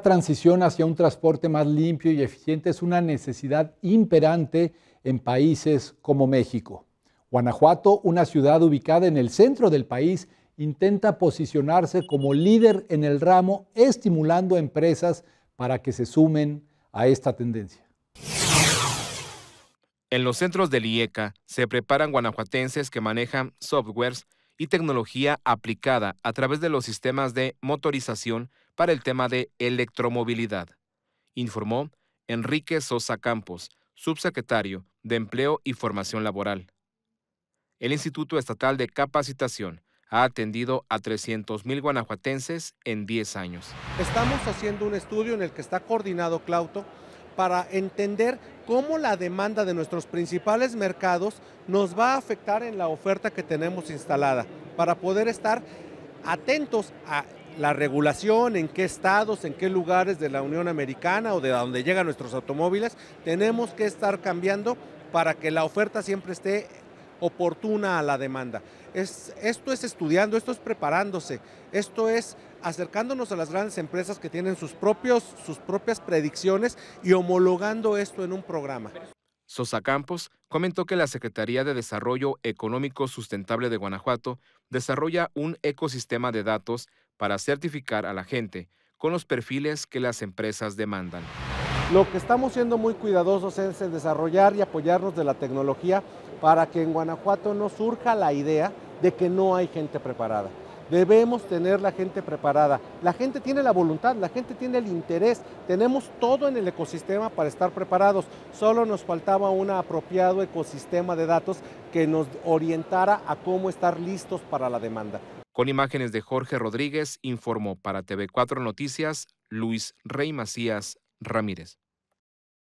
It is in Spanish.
transición hacia un transporte más limpio y eficiente es una necesidad imperante en países como México. Guanajuato, una ciudad ubicada en el centro del país, intenta posicionarse como líder en el ramo, estimulando a empresas para que se sumen a esta tendencia. En los centros del IECA se preparan guanajuatenses que manejan softwares y tecnología aplicada a través de los sistemas de motorización para el tema de electromovilidad, informó Enrique Sosa Campos, subsecretario de Empleo y Formación Laboral. El Instituto Estatal de Capacitación ha atendido a 300.000 guanajuatenses en 10 años. Estamos haciendo un estudio en el que está coordinado Clauto para entender cómo la demanda de nuestros principales mercados nos va a afectar en la oferta que tenemos instalada, para poder estar atentos a la regulación, en qué estados, en qué lugares de la Unión Americana o de donde llegan nuestros automóviles, tenemos que estar cambiando para que la oferta siempre esté oportuna a la demanda. Es, esto es estudiando, esto es preparándose, esto es acercándonos a las grandes empresas que tienen sus, propios, sus propias predicciones y homologando esto en un programa. Sosa Campos comentó que la Secretaría de Desarrollo Económico Sustentable de Guanajuato desarrolla un ecosistema de datos para certificar a la gente con los perfiles que las empresas demandan. Lo que estamos siendo muy cuidadosos es en desarrollar y apoyarnos de la tecnología para que en Guanajuato no surja la idea de que no hay gente preparada. Debemos tener la gente preparada. La gente tiene la voluntad, la gente tiene el interés. Tenemos todo en el ecosistema para estar preparados. Solo nos faltaba un apropiado ecosistema de datos que nos orientara a cómo estar listos para la demanda. Con imágenes de Jorge Rodríguez, informó para TV4 Noticias Luis Rey Macías Ramírez.